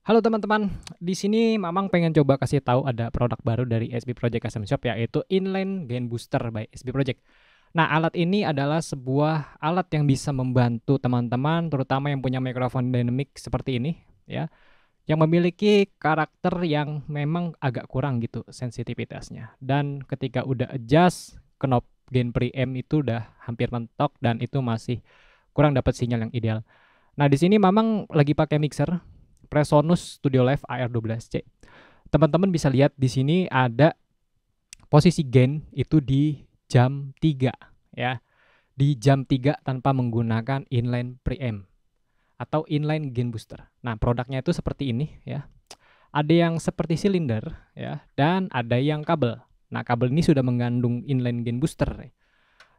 Halo teman-teman, di sini Mamang pengen coba kasih tahu ada produk baru dari SB Project Custom Shop yaitu Inline Gain Booster by SB Project. Nah, alat ini adalah sebuah alat yang bisa membantu teman-teman terutama yang punya mikrofon dynamic seperti ini ya, yang memiliki karakter yang memang agak kurang gitu sensitivitasnya. Dan ketika udah adjust knob gain preamp itu udah hampir mentok dan itu masih kurang dapat sinyal yang ideal. Nah, di sini Mamang lagi pakai mixer Presonus Studio Live AR12C. Teman-teman bisa lihat di sini ada posisi gain itu di jam 3 ya. Di jam 3 tanpa menggunakan inline preamp atau inline gain booster. Nah, produknya itu seperti ini ya. Ada yang seperti silinder ya dan ada yang kabel. Nah, kabel ini sudah mengandung inline gain booster.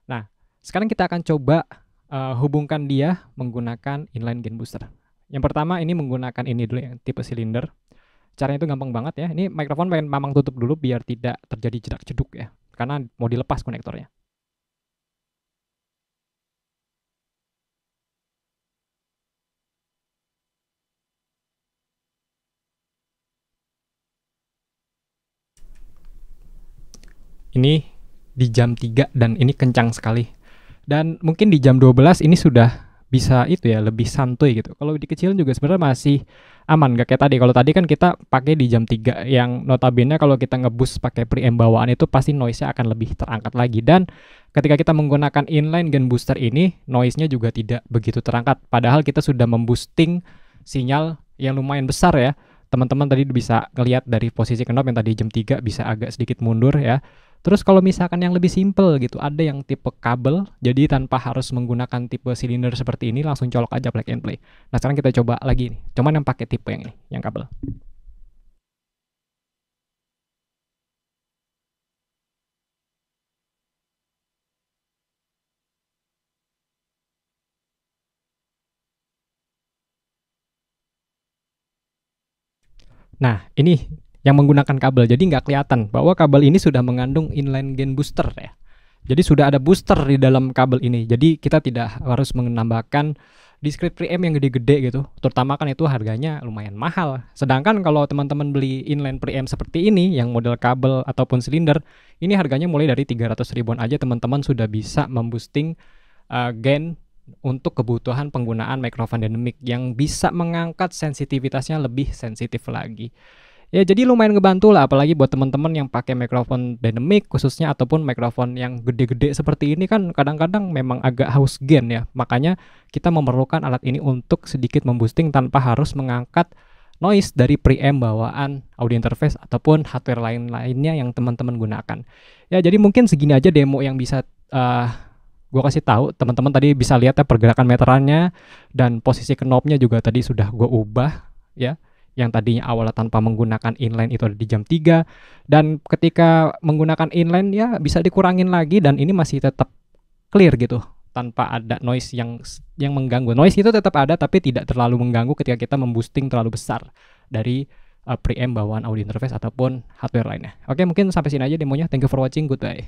Nah, sekarang kita akan coba uh, hubungkan dia menggunakan inline gain booster. Yang pertama ini menggunakan ini dulu yang tipe silinder. Caranya itu gampang banget ya. Ini mikrofon pengen mamang tutup dulu biar tidak terjadi jedak jeduk ya. Karena mau dilepas konektornya. Ini di jam 3 dan ini kencang sekali. Dan mungkin di jam 12 ini sudah bisa itu ya lebih santuy gitu. Kalau dikecilin juga sebenarnya masih aman gak kayak tadi. Kalau tadi kan kita pakai di jam 3 yang notabene kalau kita ngebus pakai preamp bawaan itu pasti noise-nya akan lebih terangkat lagi dan ketika kita menggunakan inline gen booster ini noise-nya juga tidak begitu terangkat. Padahal kita sudah memboosting sinyal yang lumayan besar ya. Teman-teman tadi bisa ngelihat dari posisi knob yang tadi jam 3 bisa agak sedikit mundur ya Terus kalau misalkan yang lebih simple gitu, ada yang tipe kabel, jadi tanpa harus menggunakan tipe silinder seperti ini, langsung colok aja plug and play. Nah sekarang kita coba lagi nih, cuman yang pakai tipe yang ini, yang kabel. Nah, ini yang menggunakan kabel. Jadi nggak kelihatan bahwa kabel ini sudah mengandung inline gain booster ya. Jadi sudah ada booster di dalam kabel ini. Jadi kita tidak harus menambahkan discrete preamp yang gede-gede gitu. Terutama kan itu harganya lumayan mahal. Sedangkan kalau teman-teman beli inline preamp seperti ini yang model kabel ataupun silinder, ini harganya mulai dari 300 ribuan aja teman-teman sudah bisa memboosting uh, eh, gain untuk kebutuhan penggunaan microphone dynamic yang bisa mengangkat sensitivitasnya lebih sensitif lagi ya jadi lumayan ngebantu lah apalagi buat teman-teman yang pakai mikrofon dynamic khususnya ataupun mikrofon yang gede-gede seperti ini kan kadang-kadang memang agak haus gain ya makanya kita memerlukan alat ini untuk sedikit memboosting tanpa harus mengangkat noise dari preamp bawaan audio interface ataupun hardware lain-lainnya yang teman-teman gunakan ya jadi mungkin segini aja demo yang bisa uh, eh, gue kasih tahu teman-teman tadi bisa lihat ya pergerakan meterannya dan posisi knobnya juga tadi sudah gue ubah ya yang tadinya awalnya tanpa menggunakan inline itu ada di jam 3 dan ketika menggunakan inline ya bisa dikurangin lagi dan ini masih tetap clear gitu tanpa ada noise yang yang mengganggu. Noise itu tetap ada tapi tidak terlalu mengganggu ketika kita memboosting terlalu besar dari uh, preamp bawaan audio interface ataupun hardware lainnya. Oke, mungkin sampai sini aja demonya. Thank you for watching. Goodbye.